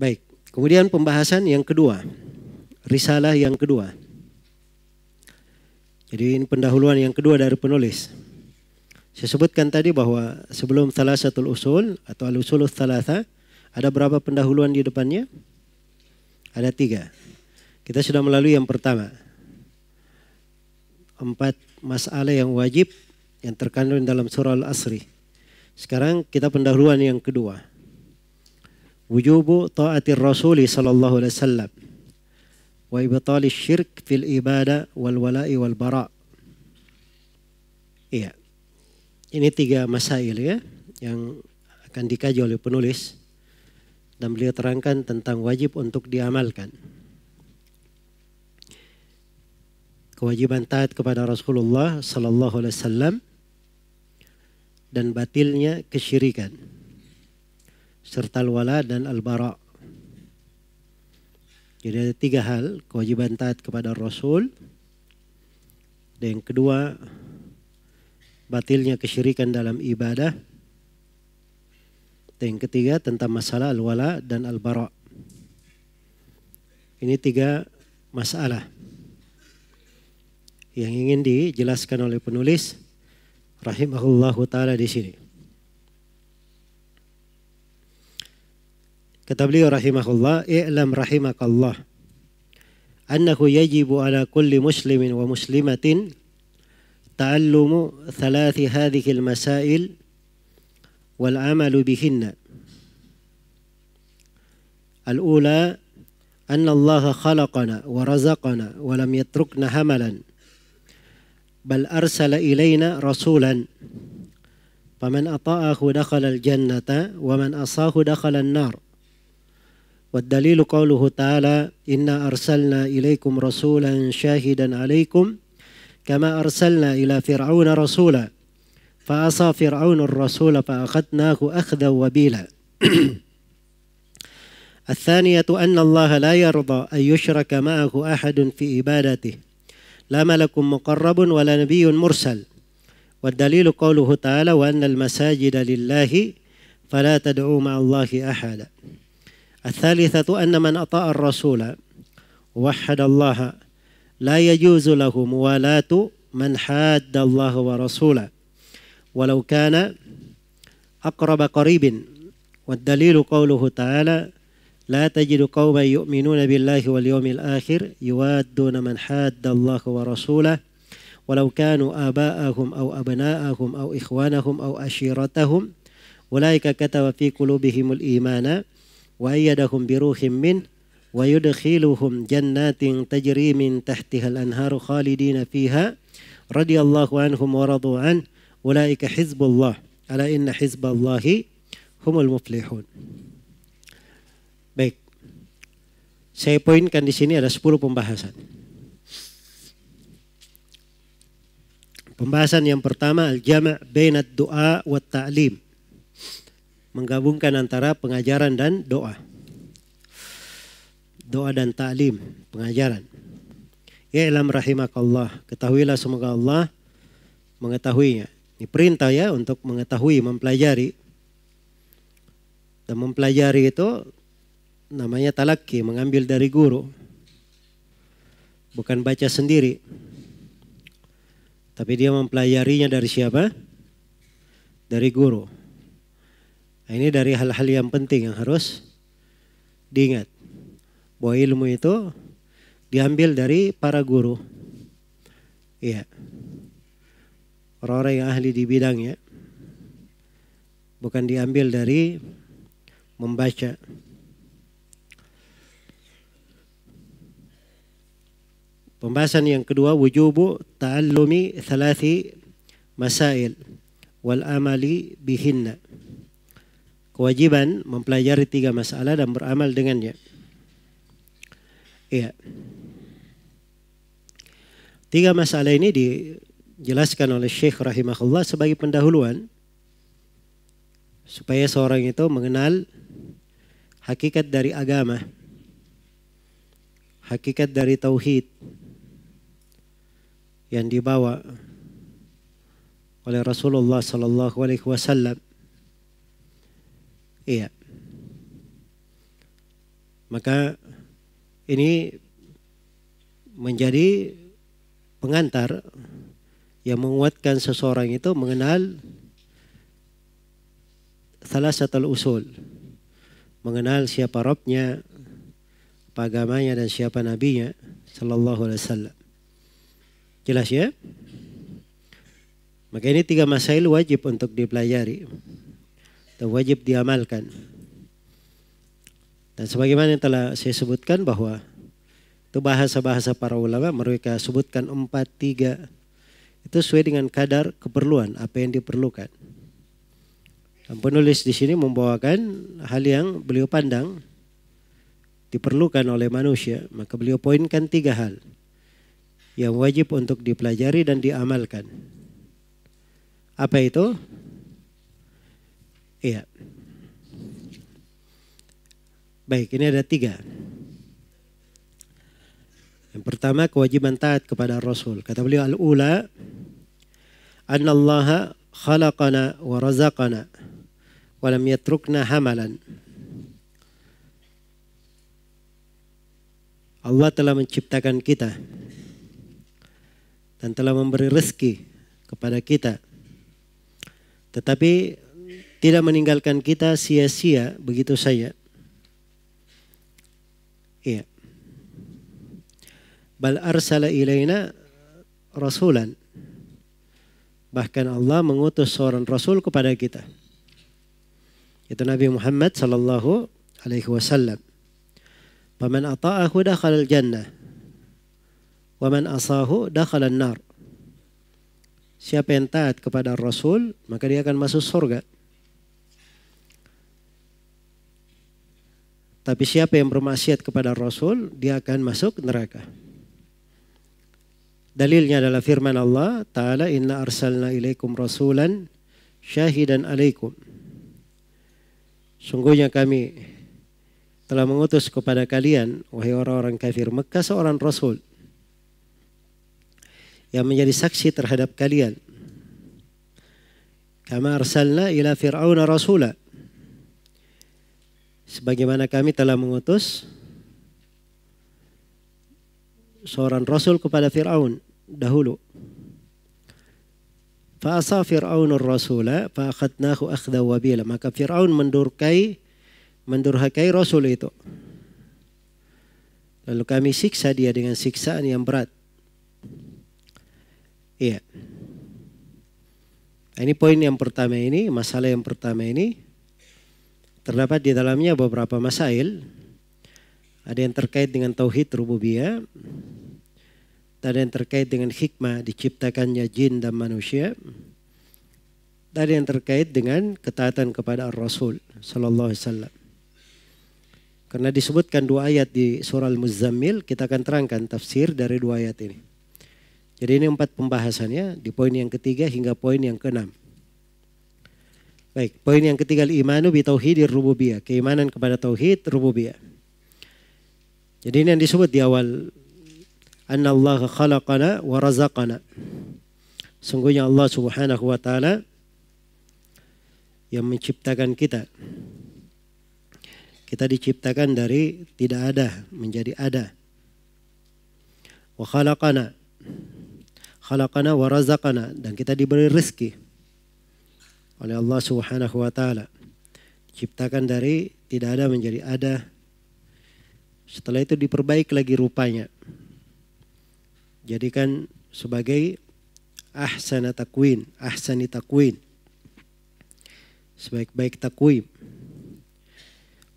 Baik, kemudian pembahasan yang kedua, risalah yang kedua. Jadi ini pendahuluan yang kedua dari penulis. Saya sebutkan tadi bahwa sebelum salah satu Usul atau Al-Usul Thalatha, ada berapa pendahuluan di depannya? Ada tiga. Kita sudah melalui yang pertama. Empat masalah yang wajib yang terkandung dalam surah Al-Asri. Sekarang kita pendahuluan yang kedua wujubu taatir rasuli sallallahu alaihi wasallam wa ibtal syirk fil ibadah wal wala'i wal bara. Iya. Ini tiga masail ya yang akan dikaji oleh penulis dan beliau terangkan tentang wajib untuk diamalkan. Kewajiban taat kepada Rasulullah sallallahu alaihi wasallam dan batilnya kesyirikan serta al-wala dan al-bara. Jadi ada tiga hal, kewajiban taat kepada Rasul. Dan yang kedua, batilnya kesyirikan dalam ibadah. Dan yang ketiga tentang masalah al-wala dan al-bara. Ini tiga masalah yang ingin dijelaskan oleh penulis rahimahullahu taala di sini. كتب لي رحمه الله اعلم رحمك الله أنه يجب على كل مسلم ومسلمة تعلم ثلاث هذه المسائل والعمل بهن الأولى أن الله خلقنا ورزقنا ولم يتركنا هملا بل أرسل إلينا رسولا فمن أطاعه دخل الجنة ومن أصاه دخل النار والدليل قوله تعالى إنا أرسلنا إليكم رسولا شاهدا عليكم كما أرسلنا إلى فرعون رسولا فعصى فرعون الرسول فأخذناه أخذا وبيلا الثانية أن الله لا يرضى أن يشرك معه أحد في عبادته لا ملك مقرب ولا نبي مرسل والدليل قوله تعالى وأن المساجد لله فلا تدعوا مع الله أحدا الثالثة أن من أطاع الرسول ووحد الله لا يجوز له موالاة من حاد الله ورسوله ولو كان أقرب قريب والدليل قوله تعالى لا تجد قوما يؤمنون بالله واليوم الآخر يوادون من حاد الله ورسوله ولو كانوا آباءهم أو أبناءهم أو إخوانهم أو أشيرتهم أولئك كتب في قلوبهم الإيمان wa ayyadahum bi ruhim جَنَّاتٍ تَجْرِي مِنْ تَحْتِهَا الْأَنْهَارُ خَالِدِينَ فِيهَا رَضِيَ اللَّهُ عَنْهُمْ وَرَضُوا radhiyallahu anhum حِزْبُ اللَّهِ an إِنَّ حِزْبَ اللَّهِ هُمُ الْمُفْلِحُونَ baik saya poinkan di sini ada 10 pembahasan pembahasan yang pertama al-jama' bainad du'a wa ta'lim menggabungkan antara pengajaran dan doa. Doa dan ta'lim, pengajaran. Ya ilam rahimakallah, ketahuilah semoga Allah mengetahuinya. Ini perintah ya untuk mengetahui, mempelajari. Dan mempelajari itu namanya talaki, mengambil dari guru. Bukan baca sendiri. Tapi dia mempelajarinya dari siapa? Dari guru. Nah, ini dari hal-hal yang penting yang harus diingat. Bahwa ilmu itu diambil dari para guru. Iya. Orang-orang yang ahli di bidangnya. Bukan diambil dari membaca. Pembahasan yang kedua wujubu ta'allumi thalathi masail wal amali bihinna kewajiban mempelajari tiga masalah dan beramal dengannya. Iya. Tiga masalah ini dijelaskan oleh Syekh rahimahullah sebagai pendahuluan supaya seorang itu mengenal hakikat dari agama, hakikat dari tauhid yang dibawa oleh Rasulullah Sallallahu Alaihi Wasallam Iya. Maka ini menjadi pengantar yang menguatkan seseorang itu mengenal salah satu usul. Mengenal siapa Robnya, apa agamanya dan siapa nabinya sallallahu alaihi wasallam. Jelas ya? Maka ini tiga masail wajib untuk dipelajari dan wajib diamalkan. Dan sebagaimana yang telah saya sebutkan bahwa itu bahasa-bahasa para ulama mereka sebutkan empat tiga itu sesuai dengan kadar keperluan apa yang diperlukan. Dan penulis di sini membawakan hal yang beliau pandang diperlukan oleh manusia, maka beliau poinkan tiga hal yang wajib untuk dipelajari dan diamalkan. Apa itu? Iya. Baik, ini ada tiga. Yang pertama kewajiban taat kepada Rasul. Kata beliau al-ula annallaha khalaqana wa razaqana wa lam yatrukna hamalan. Allah telah menciptakan kita dan telah memberi rezeki kepada kita. Tetapi tidak meninggalkan kita sia-sia begitu saja. Iya. Bal arsala ilaina rasulan. Bahkan Allah mengutus seorang rasul kepada kita. Itu Nabi Muhammad sallallahu alaihi wasallam. Paman ata'ahu dakhala al-jannah. Wa man asahu dakhala an-nar. Siapa yang taat kepada Rasul, maka dia akan masuk surga. Tapi siapa yang bermaksiat kepada Rasul, dia akan masuk neraka. Dalilnya adalah firman Allah Ta'ala inna arsalna ilaikum rasulan syahidan alaikum. Sungguhnya kami telah mengutus kepada kalian, wahai orang-orang kafir Mekah, seorang Rasul yang menjadi saksi terhadap kalian. Kama arsalna ila fir'auna rasulah sebagaimana kami telah mengutus seorang rasul kepada Firaun dahulu. Fa'asa Fir'aun rasula fa'akhadnahu akhda wabila. Maka Fir'aun mendurkai, mendurhakai rasul itu. Lalu kami siksa dia dengan siksaan yang berat. Iya. Nah, ini poin yang pertama ini, masalah yang pertama ini. Terdapat di dalamnya beberapa masail. Ada yang terkait dengan tauhid rububiyah. Ada yang terkait dengan hikmah diciptakannya jin dan manusia. Ada yang terkait dengan ketaatan kepada Rasul Sallallahu Alaihi Wasallam. Karena disebutkan dua ayat di surah Al-Muzammil, kita akan terangkan tafsir dari dua ayat ini. Jadi ini empat pembahasannya di poin yang ketiga hingga poin yang keenam. Baik, poin yang ketiga imanu bi tauhidir rububiyah, keimanan kepada tauhid rububiyah. Jadi ini yang disebut di awal annallaha Allah khalaqana wa razaqana. Sungguhnya Allah Subhanahu wa taala yang menciptakan kita. Kita diciptakan dari tidak ada menjadi ada. Wa khalaqana. Khalaqana wa razaqana dan kita diberi rezeki oleh Allah Subhanahu wa taala. Diciptakan dari tidak ada menjadi ada. Setelah itu diperbaiki lagi rupanya. Jadikan sebagai ahsana takwin, ahsani takwin. Sebaik-baik takwim.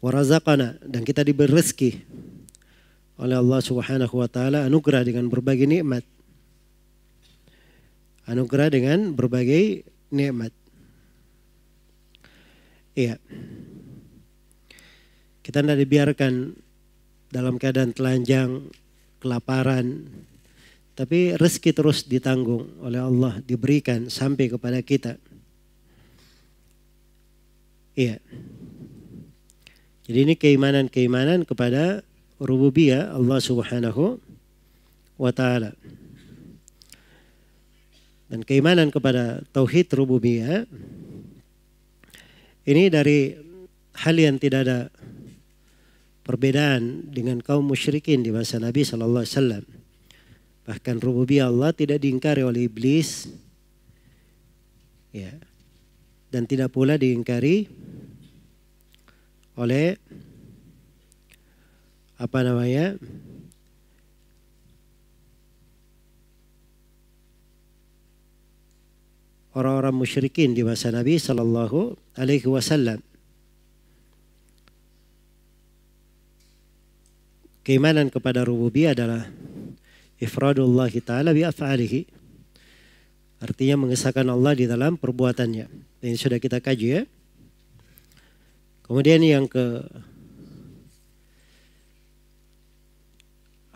Warazakana dan kita diberi rezeki oleh Allah Subhanahu wa taala anugerah dengan berbagai nikmat. Anugerah dengan berbagai nikmat. Iya. Kita tidak dibiarkan dalam keadaan telanjang, kelaparan, tapi rezeki terus ditanggung oleh Allah, diberikan sampai kepada kita. Iya. Jadi ini keimanan-keimanan kepada rububiyah Allah Subhanahu wa taala. Dan keimanan kepada tauhid rububiyah ini dari hal yang tidak ada perbedaan dengan kaum musyrikin di masa Nabi Shallallahu Alaihi Wasallam. Bahkan rububiyah Allah tidak diingkari oleh iblis, ya, dan tidak pula diingkari oleh apa namanya orang-orang musyrikin di masa Nabi Shallallahu Alaihi Wasallam. Keimanan kepada rububiyah adalah ifradullah ta'ala bi af'alihi. Artinya mengesahkan Allah di dalam perbuatannya. Ini sudah kita kaji ya. Kemudian yang ke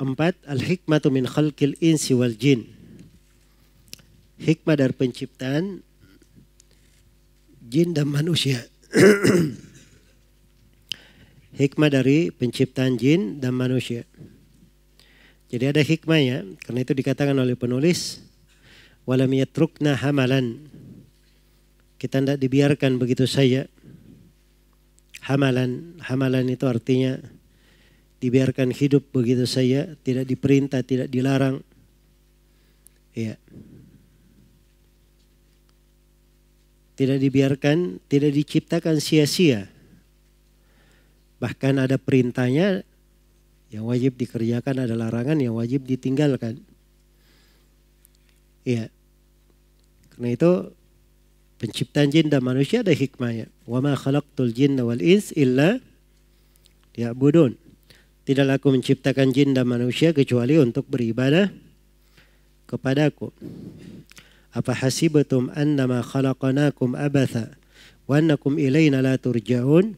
empat al hikmatu min khalqil insi wal jin hikmah dari penciptaan jin dan manusia. hikmah dari penciptaan jin dan manusia. Jadi ada hikmahnya, karena itu dikatakan oleh penulis, walam yatrukna hamalan. Kita tidak dibiarkan begitu saja. Hamalan, hamalan itu artinya dibiarkan hidup begitu saja, tidak diperintah, tidak dilarang. Ya. Tidak dibiarkan, tidak diciptakan sia-sia. Bahkan ada perintahnya yang wajib dikerjakan ada larangan yang wajib ditinggalkan. Iya. Karena itu penciptaan jin dan manusia ada hikmahnya. Wa ma khalaqtul jinna wal ins illa liya'budun. Tidak aku menciptakan jin dan manusia kecuali untuk beribadah kepadaku. Apa hasibatum annama khalaqanakum abatha wa annakum ilaina la turja'un?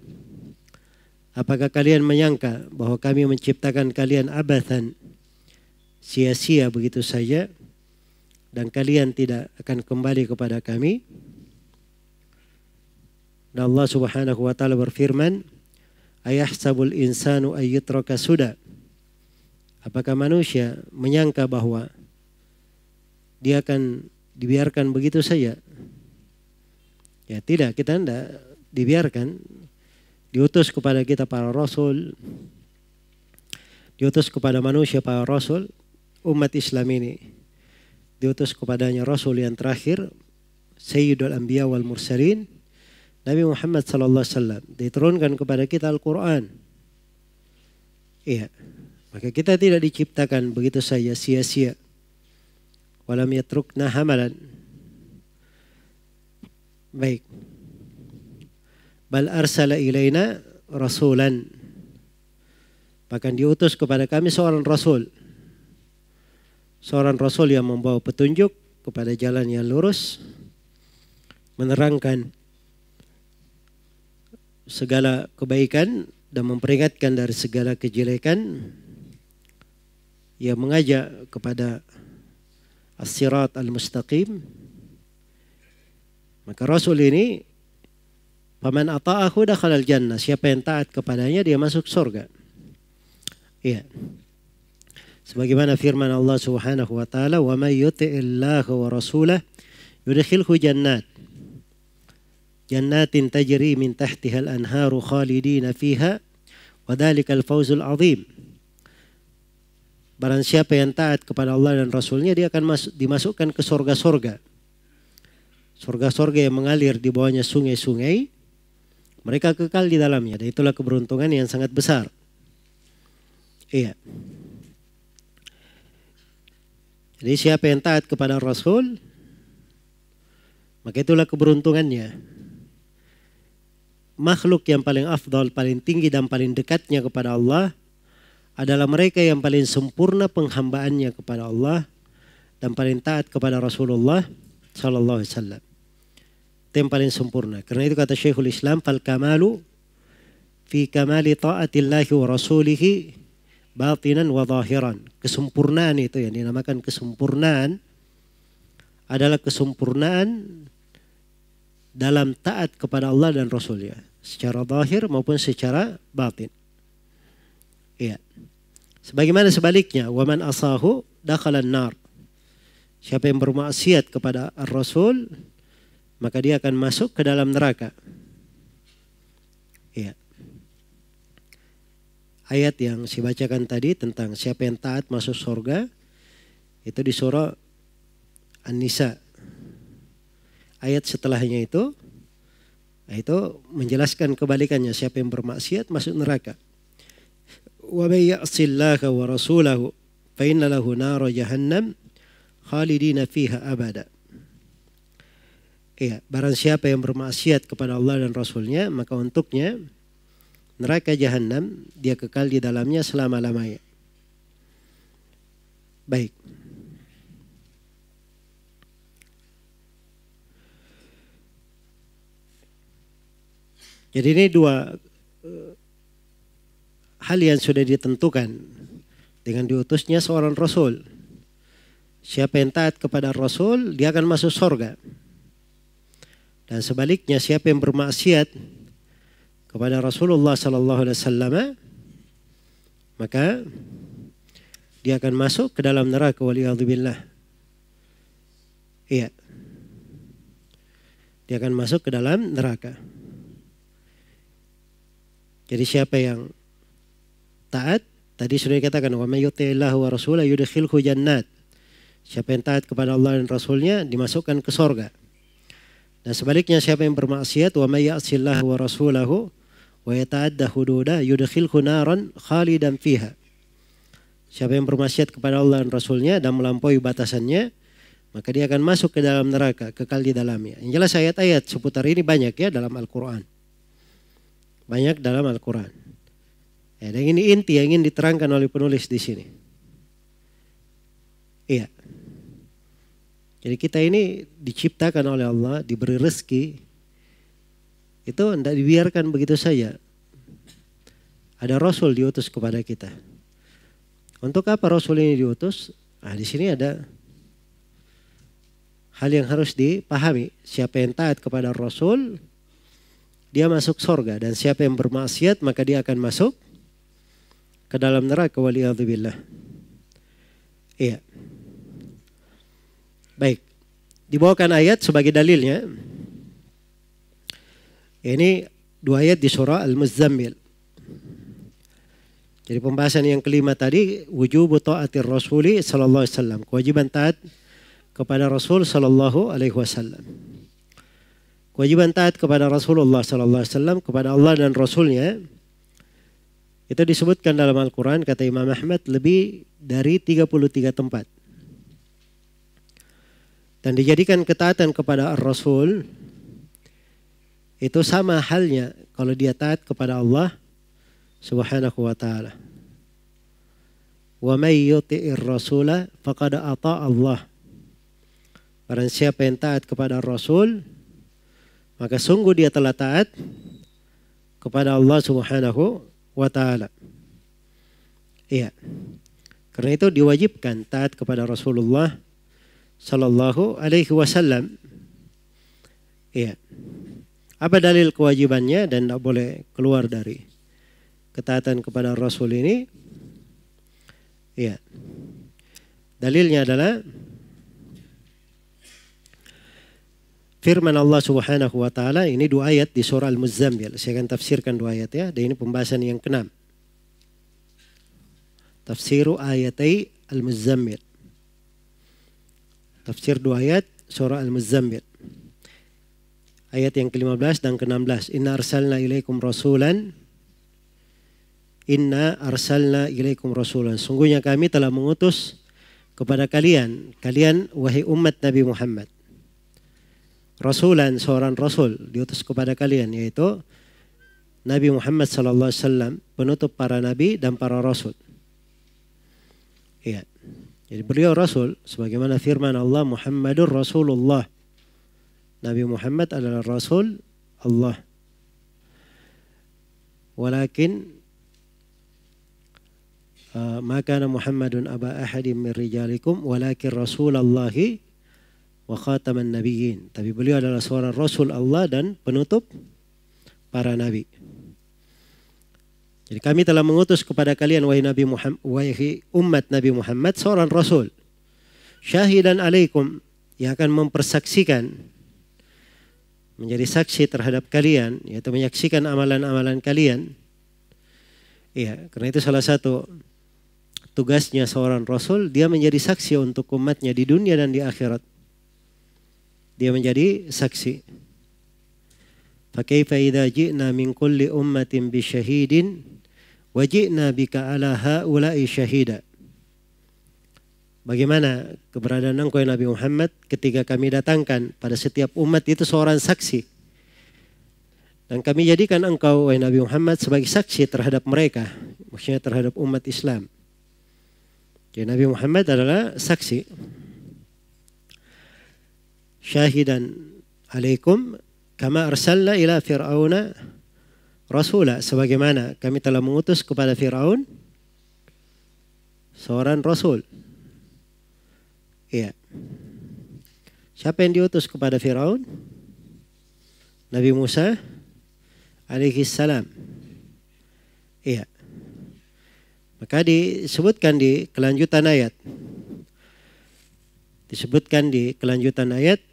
Apakah kalian menyangka bahwa kami menciptakan kalian abathan sia-sia begitu saja dan kalian tidak akan kembali kepada kami? Dan Allah Subhanahu wa taala berfirman, "Ayahsabul insanu ayyatraka suda?" Apakah manusia menyangka bahwa dia akan dibiarkan begitu saja. Ya tidak, kita tidak dibiarkan. Diutus kepada kita para rasul, diutus kepada manusia para rasul, umat Islam ini. Diutus kepadanya rasul yang terakhir, Sayyidul Anbiya wal Mursalin, Nabi Muhammad sallallahu alaihi wasallam diturunkan kepada kita Al-Qur'an. Iya. Maka kita tidak diciptakan begitu saja sia-sia walam yatrukna hamalan. Baik. Bal arsala ilaina rasulan. Bahkan diutus kepada kami seorang rasul. Seorang rasul yang membawa petunjuk kepada jalan yang lurus. Menerangkan segala kebaikan dan memperingatkan dari segala kejelekan. Ia mengajak kepada as-sirat al-mustaqim. Maka Rasul ini Paman ata'ahu dakhala al-jannah. Siapa yang taat kepadanya dia masuk surga. Iya. Sebagaimana firman Allah Subhanahu wa taala, "Wa may yuti'illah wa rasulah yudkhilhu jannat." Jannatin tajri min tahtiha anharu khalidina fiha wa dhalikal fawzul 'azim. Barang siapa yang taat kepada Allah dan Rasulnya dia akan dimasukkan ke sorga-sorga. Sorga-sorga yang mengalir di bawahnya sungai-sungai. Mereka kekal di dalamnya. Dan itulah keberuntungan yang sangat besar. Iya. Jadi siapa yang taat kepada Rasul. Maka itulah keberuntungannya. Makhluk yang paling afdol, paling tinggi dan paling dekatnya kepada Allah adalah mereka yang paling sempurna penghambaannya kepada Allah dan paling taat kepada Rasulullah Shallallahu alaihi wasallam. Itu yang paling sempurna. Karena itu kata Syekhul Islam, "Fal kamalu fi kamali ta'atillahi wa rasulihi batinan wa zahiran." Kesempurnaan itu yang dinamakan kesempurnaan adalah kesempurnaan dalam taat kepada Allah dan Rasulnya secara zahir maupun secara batin. Iya. Sebagaimana sebaliknya, waman asahu dakhalan nar. Siapa yang bermaksiat kepada Rasul, maka dia akan masuk ke dalam neraka. Iya. Ayat yang saya bacakan tadi tentang siapa yang taat masuk surga itu di surah An-Nisa. Ayat setelahnya itu itu menjelaskan kebalikannya siapa yang bermaksiat masuk neraka. ومن يأص الله ورسوله فإن له نار جهنم خالدين fiha abada. ya barang siapa yang bermaksiat kepada Allah dan Rasulnya, maka untuknya neraka jahanam dia kekal di dalamnya selama-lamanya. Baik. Jadi ini dua eh, hal yang sudah ditentukan dengan diutusnya seorang rasul. Siapa yang taat kepada rasul, dia akan masuk surga. Dan sebaliknya siapa yang bermaksiat kepada Rasulullah sallallahu alaihi wasallam maka dia akan masuk ke dalam neraka waliyadzubillah. Iya. Dia akan masuk ke dalam neraka. Jadi siapa yang taat tadi sudah dikatakan wa may wa rasulahu yudkhilhu jannat. Siapa yang taat kepada Allah dan Rasulnya dimasukkan ke sorga. Dan sebaliknya siapa yang bermaksiat wa may ya'sillah wa rasulahu wa yata'adda hududa yudkhilhu naran khalidan fiha. Siapa yang bermaksiat kepada Allah dan Rasulnya dan melampaui batasannya, maka dia akan masuk ke dalam neraka, kekal di dalamnya. Yang jelas ayat-ayat seputar ini banyak ya dalam Al-Quran. Banyak dalam Al-Quran. Ya, dan ini inti yang ingin diterangkan oleh penulis di sini. Iya. Jadi kita ini diciptakan oleh Allah, diberi rezeki. Itu tidak dibiarkan begitu saja. Ada Rasul diutus kepada kita. Untuk apa Rasul ini diutus? Nah di sini ada hal yang harus dipahami. Siapa yang taat kepada Rasul, dia masuk surga. Dan siapa yang bermaksiat, maka dia akan masuk ke dalam neraka wali waliyadzubillah. Iya. Baik. Dibawakan ayat sebagai dalilnya. Ini dua ayat di surah Al-Muzammil. Jadi pembahasan yang kelima tadi wujubu taatir rasuli sallallahu alaihi wasallam, kewajiban taat kepada Rasul sallallahu alaihi wasallam. Kewajiban taat kepada Rasulullah sallallahu alaihi wasallam, kepada Allah dan Rasulnya itu disebutkan dalam Al-Quran kata Imam Ahmad lebih dari 33 tempat. Dan dijadikan ketaatan kepada Rasul itu sama halnya kalau dia taat kepada Allah Subhanahu wa taala. Wa يُطِئِ الرَّسُولَ فَقَدَ faqad Allah. Barang siapa yang taat kepada Rasul, maka sungguh dia telah taat kepada Allah Subhanahu wa taala. Iya. Karena itu diwajibkan taat kepada Rasulullah sallallahu alaihi wasallam. Iya. Apa dalil kewajibannya dan tidak boleh keluar dari ketaatan kepada Rasul ini? Iya. Dalilnya adalah Firman Allah Subhanahu wa taala ini dua ayat di surah Al-Muzammil. Saya akan tafsirkan dua ayat ya. Dan ini pembahasan yang keenam. Tafsiru ayatai Al-Muzammil. Tafsir dua ayat surah Al-Muzammil. Ayat yang ke-15 dan ke-16. Inna arsalna ilaikum rasulan Inna arsalna ilaikum rasulan. Sungguhnya kami telah mengutus kepada kalian, kalian wahai umat Nabi Muhammad rasulan seorang rasul diutus kepada kalian yaitu Nabi Muhammad sallallahu alaihi wasallam penutup para nabi dan para rasul. Iya. Jadi beliau rasul sebagaimana firman Allah Muhammadur Rasulullah. Nabi Muhammad adalah rasul Allah. Walakin eh, maka Muhammadun aba ahadin min rijalikum walakin Rasulallahi wa khataman nabiyyin. Tapi beliau adalah seorang rasul Allah dan penutup para nabi. Jadi kami telah mengutus kepada kalian wahai Nabi Muhammad, wahai umat Nabi Muhammad seorang rasul syahidan alaikum yang akan mempersaksikan menjadi saksi terhadap kalian yaitu menyaksikan amalan-amalan kalian. Iya, karena itu salah satu tugasnya seorang rasul dia menjadi saksi untuk umatnya di dunia dan di akhirat dia menjadi saksi. Fakaifa idza ji'na min kulli ummatin bi syahidin wa ji'na bika ala haula'i syahida. Bagaimana keberadaan engkau ya Nabi Muhammad ketika kami datangkan pada setiap umat itu seorang saksi. Dan kami jadikan engkau Nabi Muhammad sebagai saksi terhadap mereka, maksudnya terhadap umat Islam. Jadi ya, Nabi Muhammad adalah saksi syahidan alaikum kama arsalna ila Fir'aun rasula sebagaimana kami telah mengutus kepada Firaun seorang rasul. Iya. Siapa yang diutus kepada Firaun? Nabi Musa alaihi salam. Iya. Maka disebutkan di kelanjutan ayat. Disebutkan di kelanjutan ayat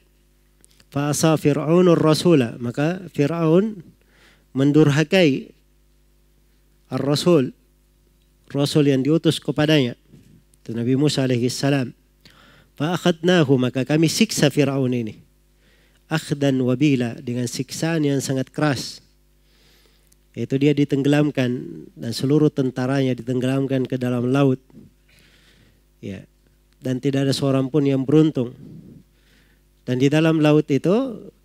Fa'asa Fir'aunur Rasula. Maka Fir'aun mendurhakai Ar-Rasul. Rasul yang diutus kepadanya. Itu Nabi Musa alaihi salam. Fa'akhadnahu. Maka kami siksa Fir'aun ini. Akhdan wabila. Dengan siksaan yang sangat keras. Yaitu dia ditenggelamkan. Dan seluruh tentaranya ditenggelamkan ke dalam laut. Ya. Dan tidak ada seorang pun yang beruntung. Dan di dalam laut itu,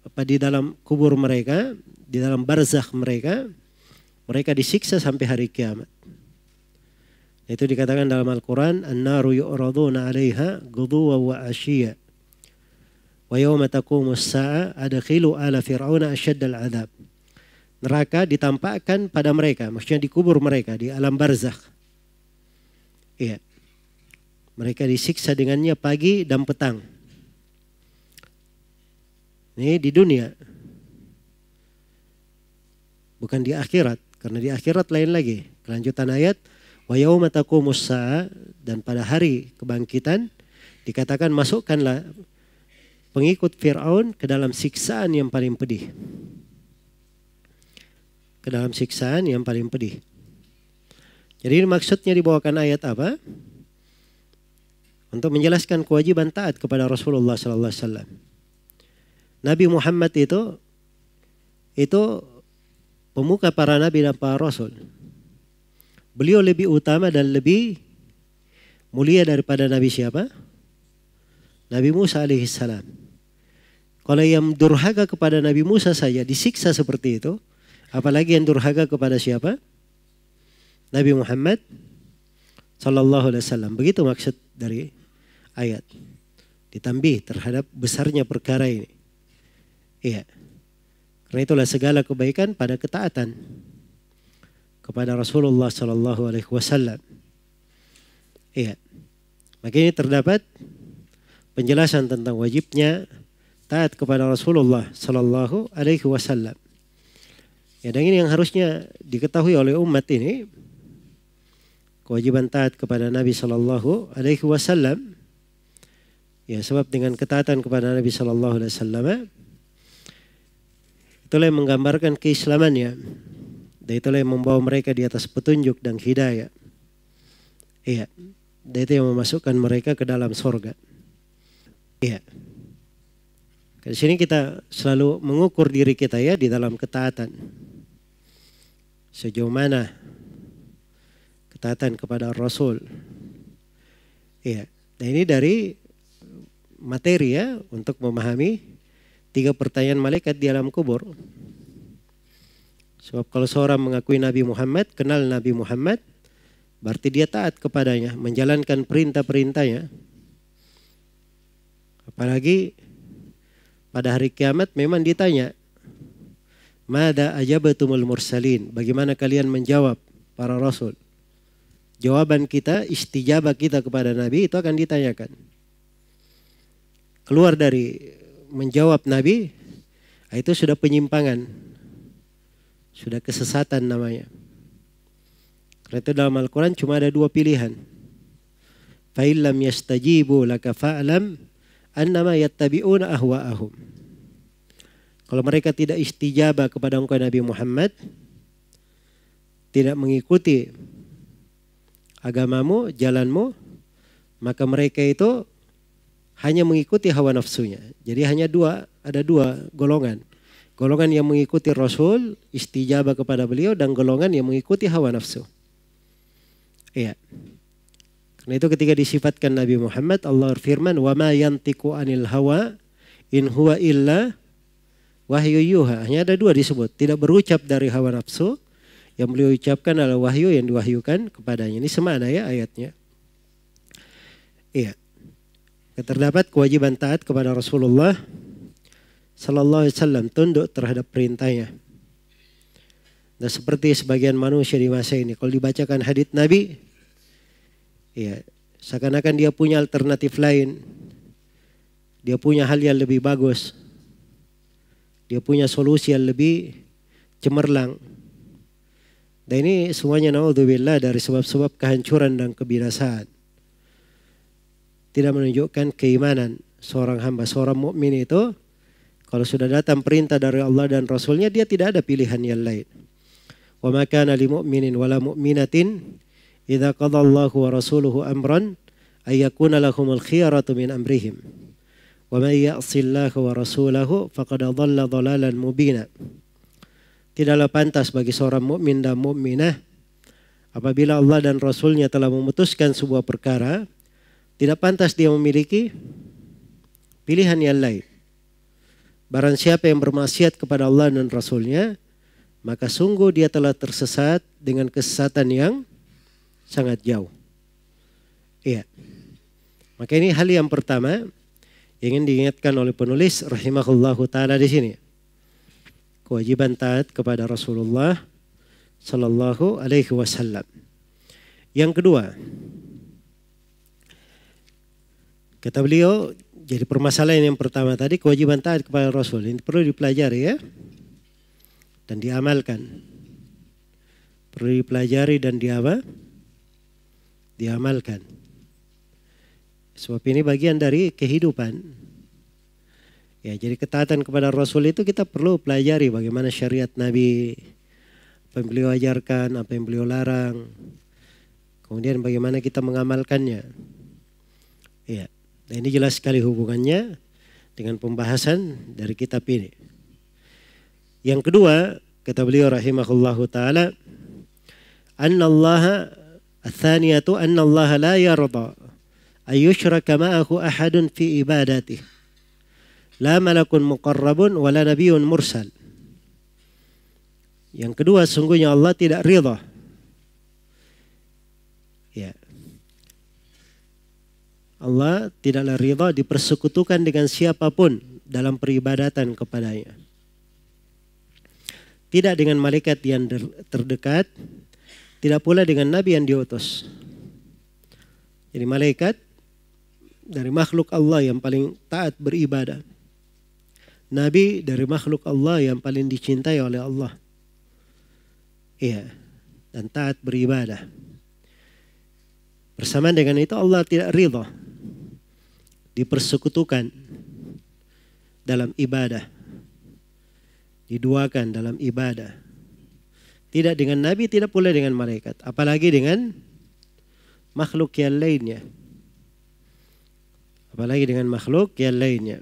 apa di dalam kubur mereka, di dalam barzakh mereka, mereka disiksa sampai hari kiamat. Itu dikatakan dalam Al-Quran, An-naru yu'raduna alaiha guduwa wa asyia. Wa yawma takumu sa'a adakhilu ala fir'auna asyaddal adab. Neraka ditampakkan pada mereka, maksudnya dikubur mereka di alam barzakh. Iya. Mereka disiksa dengannya pagi dan petang. Ini di dunia. Bukan di akhirat. Karena di akhirat lain lagi. Kelanjutan ayat. Wa Musa dan pada hari kebangkitan dikatakan masukkanlah pengikut Firaun ke dalam siksaan yang paling pedih. Ke dalam siksaan yang paling pedih. Jadi maksudnya dibawakan ayat apa? Untuk menjelaskan kewajiban taat kepada Rasulullah sallallahu alaihi wasallam. Nabi Muhammad itu itu pemuka para nabi dan para rasul. Beliau lebih utama dan lebih mulia daripada nabi siapa? Nabi Musa alaihissalam. Kalau yang durhaka kepada Nabi Musa saja disiksa seperti itu, apalagi yang durhaka kepada siapa? Nabi Muhammad sallallahu alaihi wasallam. Begitu maksud dari ayat. Ditambih terhadap besarnya perkara ini. Iya. Karena itulah segala kebaikan pada ketaatan kepada Rasulullah Shallallahu Alaihi Wasallam. Iya. makanya ini terdapat penjelasan tentang wajibnya taat kepada Rasulullah Shallallahu Alaihi Wasallam. Ya, dan ini yang harusnya diketahui oleh umat ini kewajiban taat kepada Nabi Shallallahu Alaihi Wasallam. Ya, sebab dengan ketaatan kepada Nabi Shallallahu Alaihi Wasallam Itulah menggambarkan keislamannya. Dan itulah yang membawa mereka di atas petunjuk dan hidayah. Iya. Dan itu yang memasukkan mereka ke dalam sorga. Iya. Di sini kita selalu mengukur diri kita ya di dalam ketaatan. Sejauh mana ketaatan kepada Rasul. Iya. Dan ini dari materi ya untuk memahami tiga pertanyaan malaikat di alam kubur. Sebab kalau seorang mengakui Nabi Muhammad, kenal Nabi Muhammad, berarti dia taat kepadanya, menjalankan perintah-perintahnya. Apalagi pada hari kiamat memang ditanya, Mada ajabatumul mursalin, bagaimana kalian menjawab para rasul? Jawaban kita, istijabah kita kepada Nabi itu akan ditanyakan. Keluar dari menjawab Nabi, ah, itu sudah penyimpangan. Sudah kesesatan namanya. Karena itu dalam Al-Quran cuma ada dua pilihan. Faillam yastajibu laka fa'lam annama yattabi'una ahwa'ahum. Kalau mereka tidak istijabah kepada engkau Nabi Muhammad, tidak mengikuti agamamu, jalanmu, maka mereka itu hanya mengikuti hawa nafsunya. Jadi hanya dua, ada dua golongan. Golongan yang mengikuti Rasul, istijabah kepada beliau, dan golongan yang mengikuti hawa nafsu. Iya. Karena itu ketika disifatkan Nabi Muhammad, Allah firman, وَمَا يَنْتِكُ عَنِ hawa, إِنْ هُوَ إِلَّا wahyu yuha. Hanya ada dua disebut. Tidak berucap dari hawa nafsu. Yang beliau ucapkan adalah wahyu yang diwahyukan kepadanya. Ini semana ya ayatnya. Iya terdapat kewajiban taat kepada Rasulullah Sallallahu Alaihi Wasallam tunduk terhadap perintahnya. Dan seperti sebagian manusia di masa ini, kalau dibacakan hadit Nabi, ya seakan-akan dia punya alternatif lain, dia punya hal yang lebih bagus, dia punya solusi yang lebih cemerlang. Dan ini semuanya naudzubillah dari sebab-sebab kehancuran dan kebinasaan tidak menunjukkan keimanan seorang hamba, seorang mukmin itu kalau sudah datang perintah dari Allah dan Rasulnya dia tidak ada pilihan yang lain. Wa makana li mu'minin wala mukminatin idza qadallahu wa rasuluhu amran ayyakuna lahumul khiyaratu min amrihim. Wa may ya'sillaha wa rasulahu faqad dhalla dhalalan mubina. Tidaklah pantas bagi seorang mukmin dan mukminah apabila Allah dan Rasulnya telah memutuskan sebuah perkara, tidak pantas dia memiliki pilihan yang lain. Barang siapa yang bermaksiat kepada Allah dan Rasulnya, maka sungguh dia telah tersesat dengan kesesatan yang sangat jauh. Iya. Maka ini hal yang pertama ingin diingatkan oleh penulis rahimahullahu taala di sini. Kewajiban taat kepada Rasulullah sallallahu alaihi wasallam. Yang kedua, Kata beliau, jadi permasalahan yang pertama tadi kewajiban taat kepada Rasul. Ini perlu dipelajari ya. Dan diamalkan. Perlu dipelajari dan diapa? Diamalkan. Sebab ini bagian dari kehidupan. Ya, jadi ketaatan kepada Rasul itu kita perlu pelajari bagaimana syariat Nabi, apa yang beliau ajarkan, apa yang beliau larang. Kemudian bagaimana kita mengamalkannya. Ya. Nah ini jelas sekali hubungannya dengan pembahasan dari kitab ini. Yang kedua, kata beliau rahimahullahu taala, "Anna Allaha الثانية أن الله لا يرضى أن يشرك معه أحد في عبادته لا ملك مقرب ولا mursal. Yang kedua, sungguhnya Allah tidak ridha Allah tidaklah ridha dipersekutukan dengan siapapun dalam peribadatan kepadanya. Tidak dengan malaikat yang terdekat, tidak pula dengan nabi yang diutus. Jadi malaikat dari makhluk Allah yang paling taat beribadah. Nabi dari makhluk Allah yang paling dicintai oleh Allah. Iya, dan taat beribadah. Bersamaan dengan itu Allah tidak ridha dipersekutukan dalam ibadah, diduakan dalam ibadah. Tidak dengan nabi, tidak pula dengan malaikat, apalagi dengan makhluk yang lainnya. Apalagi dengan makhluk yang lainnya.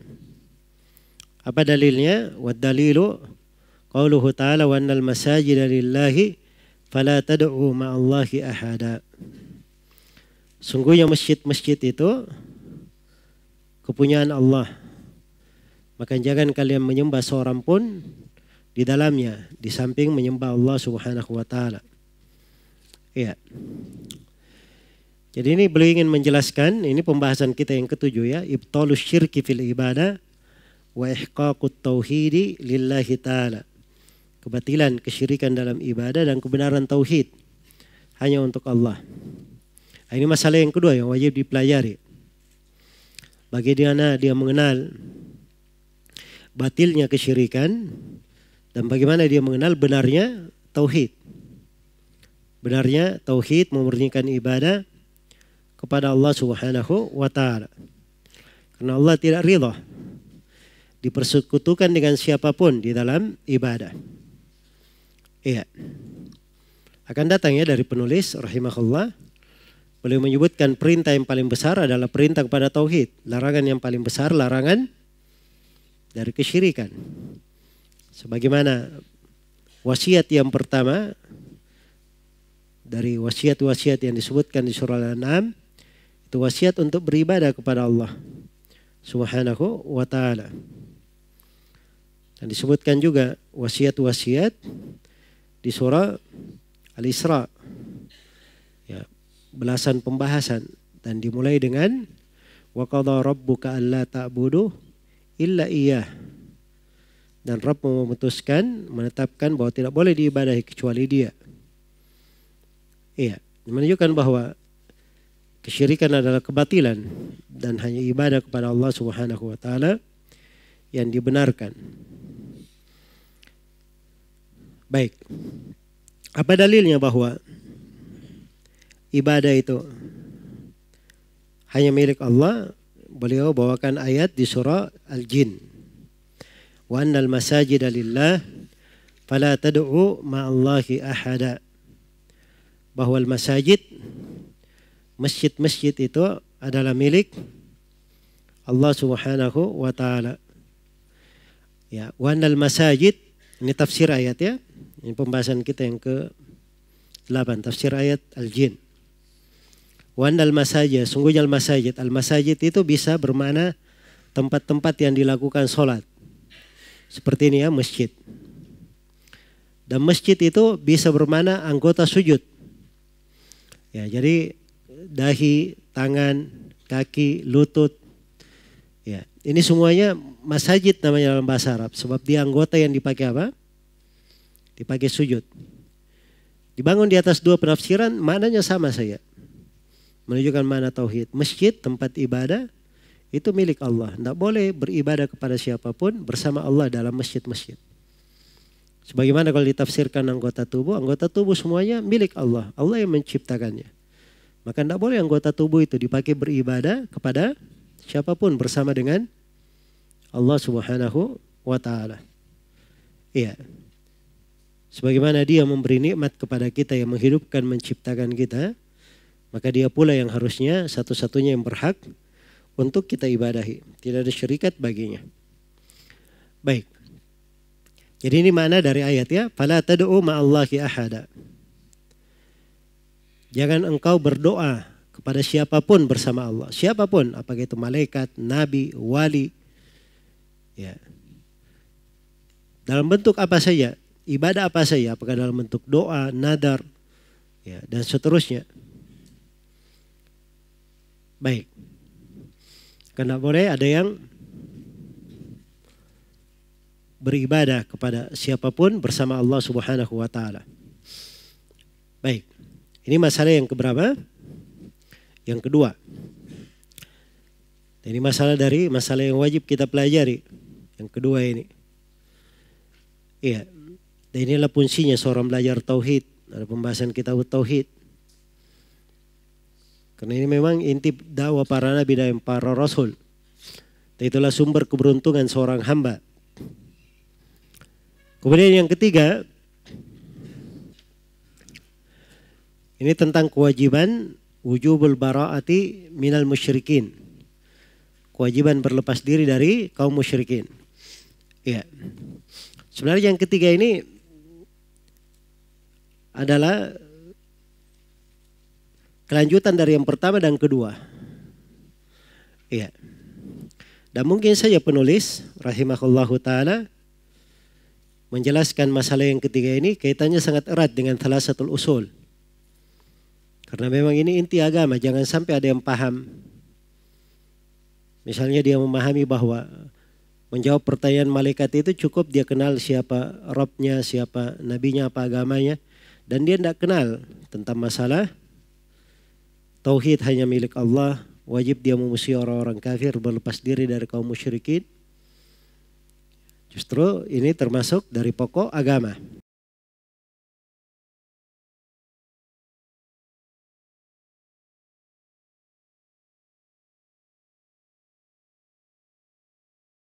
Apa dalilnya? Wa dalilu ta'ala wa annal masajida lillahi fala tad'u ma'allahi ahada. Sungguhnya masjid-masjid itu kepunyaan Allah. Maka jangan kalian menyembah seorang pun di dalamnya, di samping menyembah Allah Subhanahu wa taala. Iya. Jadi ini beliau ingin menjelaskan, ini pembahasan kita yang ketujuh ya, ibtalu syirki fil ibadah wa ihqaqut tauhidi lillahi taala. Kebatilan kesyirikan dalam ibadah dan kebenaran tauhid hanya untuk Allah. Nah, ini masalah yang kedua yang wajib dipelajari bagi Bagaimana dia mengenal batilnya kesyirikan dan bagaimana dia mengenal benarnya tauhid. Benarnya tauhid memurnikan ibadah kepada Allah Subhanahu wa taala. Karena Allah tidak ridha dipersekutukan dengan siapapun di dalam ibadah. Iya. Akan datang ya dari penulis rahimahullah Beliau menyebutkan perintah yang paling besar adalah perintah kepada tauhid, larangan yang paling besar larangan dari kesyirikan. Sebagaimana wasiat yang pertama dari wasiat-wasiat yang disebutkan di surah Al-An'am itu wasiat untuk beribadah kepada Allah Subhanahu wa taala. Dan disebutkan juga wasiat-wasiat di surah Al-Isra belasan pembahasan dan dimulai dengan wa qadha rabbuka alla ta'budu illa iyyah dan Rabb memutuskan menetapkan bahwa tidak boleh diibadahi kecuali dia. Iya, menunjukkan bahwa kesyirikan adalah kebatilan dan hanya ibadah kepada Allah Subhanahu wa taala yang dibenarkan. Baik. Apa dalilnya bahwa ibadah itu hanya milik Allah. Beliau bawakan ayat di surah Al-Jin. Wa annal masajid lillah fala tad'u ma'allahi ahada. Bahwa masajid masjid-masjid itu adalah milik Allah Subhanahu wa taala. Ya, wa annal masajid ini tafsir ayat ya. Ini pembahasan kita yang ke 8 tafsir ayat Al-Jin. Wanda al-masajid, sungguhnya al-masajid. Al-masajid itu bisa bermana tempat-tempat yang dilakukan sholat. Seperti ini ya, masjid. Dan masjid itu bisa bermana anggota sujud. Ya, jadi dahi, tangan, kaki, lutut. Ya, ini semuanya masajid namanya dalam bahasa Arab. Sebab dia anggota yang dipakai apa? Dipakai sujud. Dibangun di atas dua penafsiran, maknanya sama saya menunjukkan mana tauhid. Masjid tempat ibadah itu milik Allah. Tidak boleh beribadah kepada siapapun bersama Allah dalam masjid-masjid. Sebagaimana kalau ditafsirkan anggota tubuh, anggota tubuh semuanya milik Allah. Allah yang menciptakannya. Maka tidak boleh anggota tubuh itu dipakai beribadah kepada siapapun bersama dengan Allah Subhanahu wa taala. Iya. Sebagaimana dia memberi nikmat kepada kita yang menghidupkan, menciptakan kita, maka dia pula yang harusnya satu-satunya yang berhak untuk kita ibadahi. Tidak ada syarikat baginya. Baik. Jadi ini mana dari ayat ya. Fala tad'u ma'allahi ahada. Jangan engkau berdoa kepada siapapun bersama Allah. Siapapun, apakah itu malaikat, nabi, wali. Ya. Dalam bentuk apa saja, ibadah apa saja, apakah dalam bentuk doa, nadar, ya, dan seterusnya. Baik. Karena boleh ada yang beribadah kepada siapapun bersama Allah Subhanahu wa taala. Baik. Ini masalah yang keberapa? Yang kedua. Ini masalah dari masalah yang wajib kita pelajari. Yang kedua ini. Iya. Dan inilah fungsinya seorang belajar tauhid. Ada pembahasan kita tauhid. Karena ini memang inti dakwah para nabi dan para rasul. Itulah sumber keberuntungan seorang hamba. Kemudian yang ketiga, ini tentang kewajiban wujubul bara'ati minal musyrikin. Kewajiban berlepas diri dari kaum musyrikin. Ya. Sebenarnya yang ketiga ini adalah Kelanjutan dari yang pertama dan kedua. Iya. Dan mungkin saja penulis rahimahullahu taala menjelaskan masalah yang ketiga ini kaitannya sangat erat dengan salah satu usul. Karena memang ini inti agama, jangan sampai ada yang paham. Misalnya dia memahami bahwa menjawab pertanyaan malaikat itu cukup dia kenal siapa Robnya, siapa nabinya, apa agamanya. Dan dia tidak kenal tentang masalah Tauhid hanya milik Allah, wajib dia memusuhi orang-orang kafir, berlepas diri dari kaum musyrikin. Justru ini termasuk dari pokok agama.